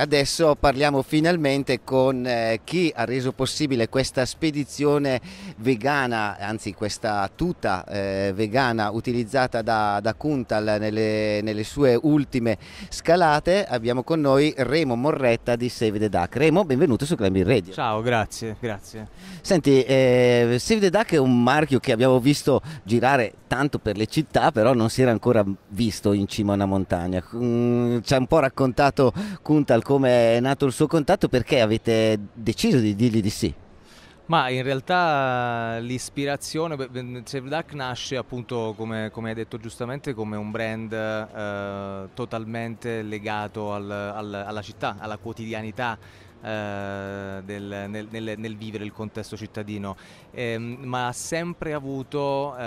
adesso parliamo finalmente con eh, chi ha reso possibile questa spedizione vegana, anzi questa tuta eh, vegana utilizzata da, da Kuntal nelle, nelle, sue ultime scalate. Abbiamo con noi Remo Morretta di Save the Duck. Remo, benvenuto su Climbing Radio. Ciao, grazie, grazie. Senti, eh, Save the Duck è un marchio che abbiamo visto girare tanto per le città, però non si era ancora visto in cima a una montagna. Mm, ci ha un po' raccontato Kuntal come è nato il suo contatto, perché avete deciso di dirgli di sì? Ma in realtà l'ispirazione, Save Duck nasce appunto, come, come, hai detto giustamente, come un brand eh, totalmente legato al, al, alla città, alla quotidianità eh, del, nel, nel, nel, vivere il contesto cittadino, eh, ma ha sempre avuto eh,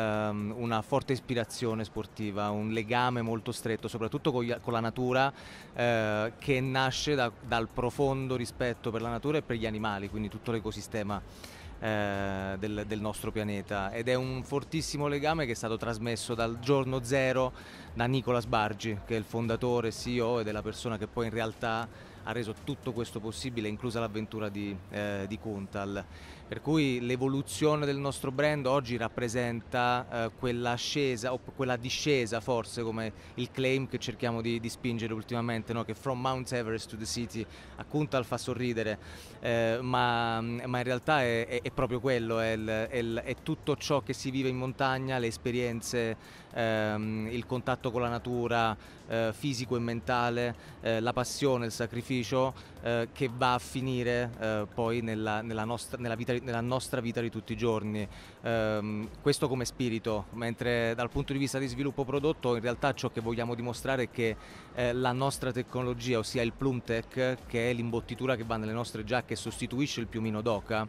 una forte ispirazione sportiva, un legame molto stretto, soprattutto con, gli, con la natura, eh, che nasce da, dal profondo rispetto per la natura e per gli animali, quindi tutto l'ecosistema. Eh, del, del, nostro pianeta ed è un fortissimo legame che è stato trasmesso dal giorno zero da Nicola Sbargi che è il fondatore, CEO ed è la persona che poi in realtà ha reso tutto questo possibile, inclusa l'avventura di, eh, di Contal. Per cui l'evoluzione del nostro brand oggi rappresenta eh, quella ascesa o quella discesa forse come il claim che cerchiamo di, di spingere ultimamente, no? che From Mount Everest to the City a Kuntal fa sorridere, eh, ma, ma, in realtà è, è, è proprio quello, è, il, il, è, tutto ciò che si vive in montagna, le esperienze, ehm, il contatto con la natura eh, fisico e mentale, eh, la passione, il sacrificio sacrificio eh, che va a finire eh, poi nella, nella, nostra, nella, vita, nella, nostra, vita, di tutti i giorni. Ehm, questo come spirito, mentre dal punto di vista di sviluppo prodotto in realtà ciò che vogliamo dimostrare è che eh, la nostra tecnologia, ossia il Plumtech, che è l'imbottitura che va nelle nostre giacche e sostituisce il piumino d'oca,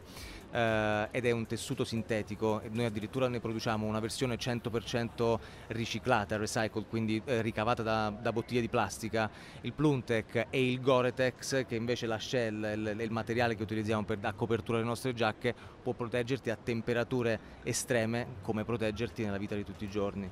eh, ed è un tessuto sintetico, noi addirittura ne produciamo una versione 100% riciclata, recycled, quindi eh, ricavata da, da bottiglie di plastica. Il Plumtech e il Goret Gore-Tex che invece la shell il, il, materiale che utilizziamo per, a copertura delle nostre giacche può proteggerti a temperature estreme come proteggerti nella vita di tutti i giorni.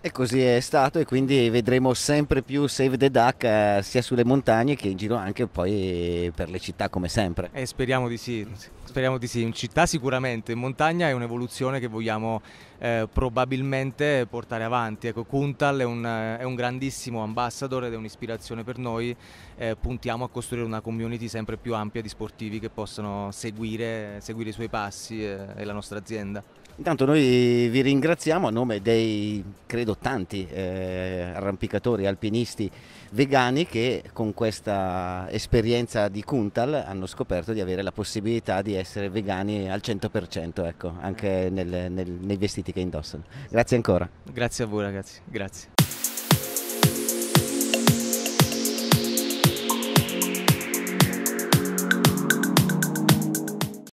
E così è stato e quindi vedremo sempre più Save the Duck eh, sia sulle montagne che in giro anche poi per le città come sempre. Eh, speriamo di sì, speriamo di sì, in città sicuramente, in montagna è un'evoluzione che vogliamo eh, probabilmente portare avanti. Ecco, Kuntal è un, è un, grandissimo ambassador ed è un'ispirazione per noi, eh, puntiamo a costruire una community sempre più ampia di sportivi che possano seguire, seguire i suoi passi eh, e la nostra azienda. Intanto noi vi ringraziamo a nome dei, credo, tanti eh, arrampicatori, alpinisti vegani che con questa esperienza di Kuntal hanno scoperto di avere la possibilità di essere vegani al 100%, ecco, anche nel, nel, nei vestiti che indossano. Grazie ancora. Grazie a voi ragazzi, grazie.